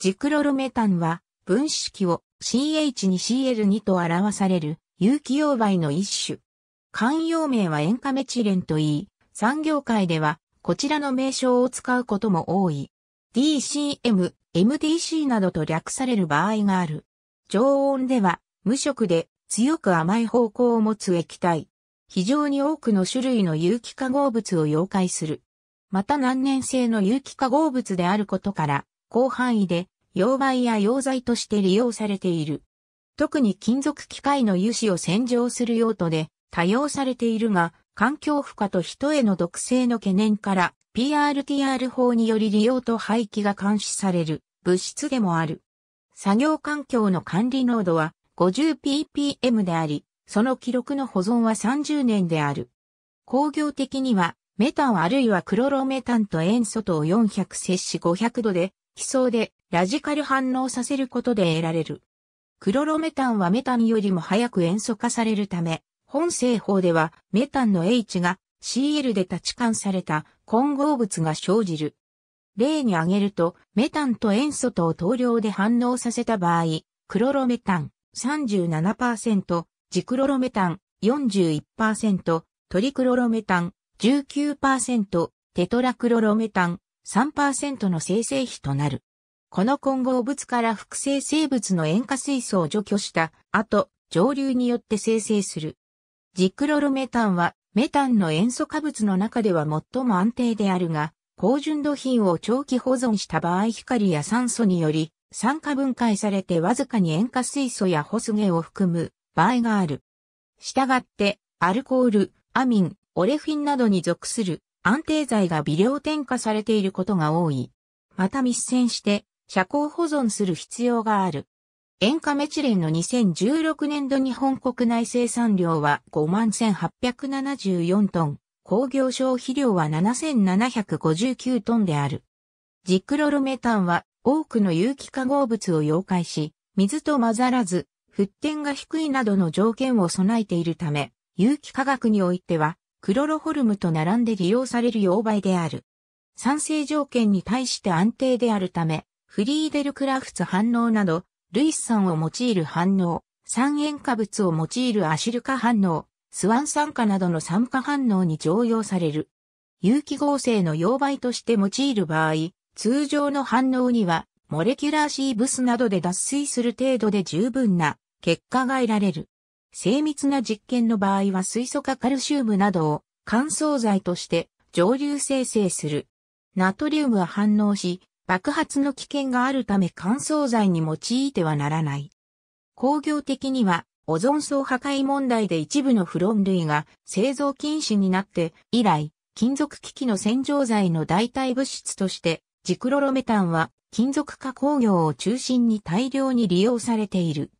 ジクロロメタンは分子式を CH2Cl2 と表される有機溶媒の一種。慣用名は塩化メチレンといい、産業界ではこちらの名称を使うことも多い。DCM、MDC などと略される場合がある。常温では無色で強く甘い方向を持つ液体。非常に多くの種類の有機化合物を溶解する。また難燃性の有機化合物であることから、広範囲で、溶媒や溶剤として利用されている。特に金属機械の油脂を洗浄する用途で多用されているが、環境負荷と人への毒性の懸念から PRTR 法により利用と廃棄が監視される物質でもある。作業環境の管理濃度は 50ppm であり、その記録の保存は30年である。工業的にはメタンあるいはクロロメタンと塩素と400摂氏500度で基層でラジカル反応させることで得られる。クロロメタンはメタンよりも早く塩素化されるため、本製法ではメタンの H が CL で立ち感された混合物が生じる。例に挙げると、メタンと塩素とを等量で反応させた場合、クロロメタン37%、ジクロロメタン41%、トリクロロメタン19%、テトラクロロメタン3%の生成比となる。この混合物から複製生物の塩化水素を除去した後、蒸留によって生成する。ジクロロメタンは、メタンの塩素化物の中では最も安定であるが、高純度品を長期保存した場合光や酸素により、酸化分解されてわずかに塩化水素やホスゲを含む場合がある。したがって、アルコール、アミン、オレフィンなどに属する安定剤が微量添加されていることが多い。また密栓して遮光保存する必要がある。塩化メチレンの2016年度日本国内生産量は51,874トン、工業消費量は7,759トンである。ジクロロメタンは多くの有機化合物を溶解し、水と混ざらず、沸点が低いなどの条件を備えているため、有機化学においてはクロロホルムと並んで利用される溶媒である。酸性条件に対して安定であるため、フリーデルクラフツ反応など、類酸を用いる反応、酸塩化物を用いるアシル化反応、スワン酸化などの酸化反応に常用される。有機合成の溶媒として用いる場合、通常の反応には、モレキュラーシーブスなどで脱水する程度で十分な結果が得られる。精密な実験の場合は水素化カルシウムなどを乾燥剤として蒸留生成する。ナトリウムは反応し、爆発の危険があるため乾燥剤に用いてはならない。工業的には、オゾン層破壊問題で一部のフロン類が製造禁止になって以来、金属機器の洗浄剤の代替物質として、ジクロロメタンは金属化工業を中心に大量に利用されている。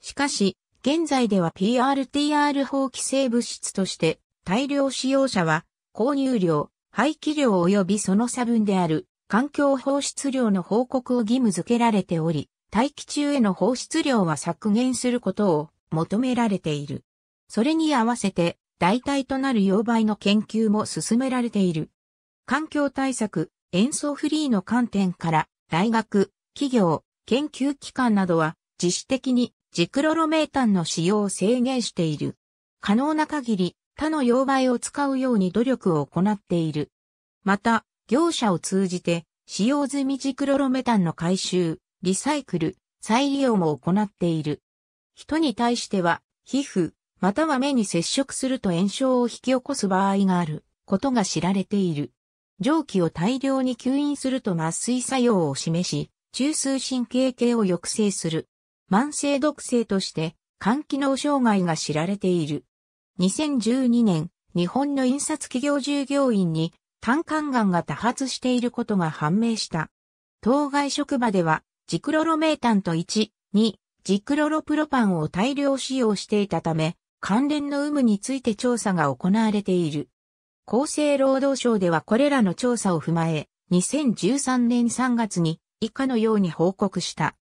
しかし、現在では PRTR 法規制物質として大量使用者は購入量、廃棄量及びその差分である環境放出量の報告を義務付けられており、大気中への放出量は削減することを求められている。それに合わせて代替となる溶媒の研究も進められている。環境対策、塩素フリーの観点から大学、企業、研究機関などは自主的にジクロロメータンの使用を制限している。可能な限り他の溶媒を使うように努力を行っている。また、業者を通じて使用済みジクロロメタンの回収、リサイクル、再利用も行っている。人に対しては、皮膚、または目に接触すると炎症を引き起こす場合があることが知られている。蒸気を大量に吸引すると麻酔作用を示し、中枢神経系を抑制する。慢性毒性として肝機能障害が知られている。2012年、日本の印刷企業従業員に胆管癌が多発していることが判明した。当該職場では、ジクロロメータンと1、2、ジクロロプロパンを大量使用していたため、関連の有無について調査が行われている。厚生労働省ではこれらの調査を踏まえ、2013年3月に以下のように報告した。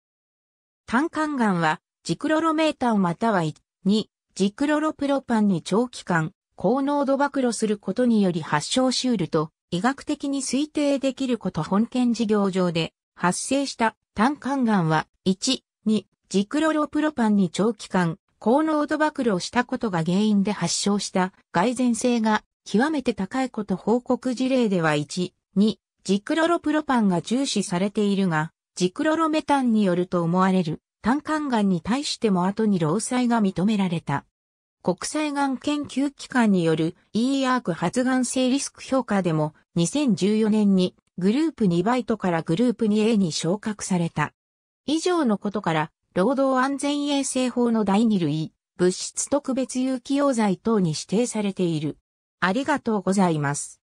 単管岩は、ジクロロメーターまたは1、2、ジクロロプロパンに長期間、高濃度暴露することにより発症しうると、医学的に推定できること本件事業上で、発生した単管岩は、1、2、ジクロロプロパンに長期間、高濃度暴露をしたことが原因で発症した蓋然性が極めて高いこと報告事例では1、2、ジクロロプロパンが重視されているが、ジクロロメタンによると思われる胆管がんに対しても後に労災が認められた。国際がん研究機関による e a r c 発がん性リスク評価でも2014年にグループ2バイトからグループ 2A に昇格された。以上のことから、労働安全衛生法の第2類、物質特別有機溶剤等に指定されている。ありがとうございます。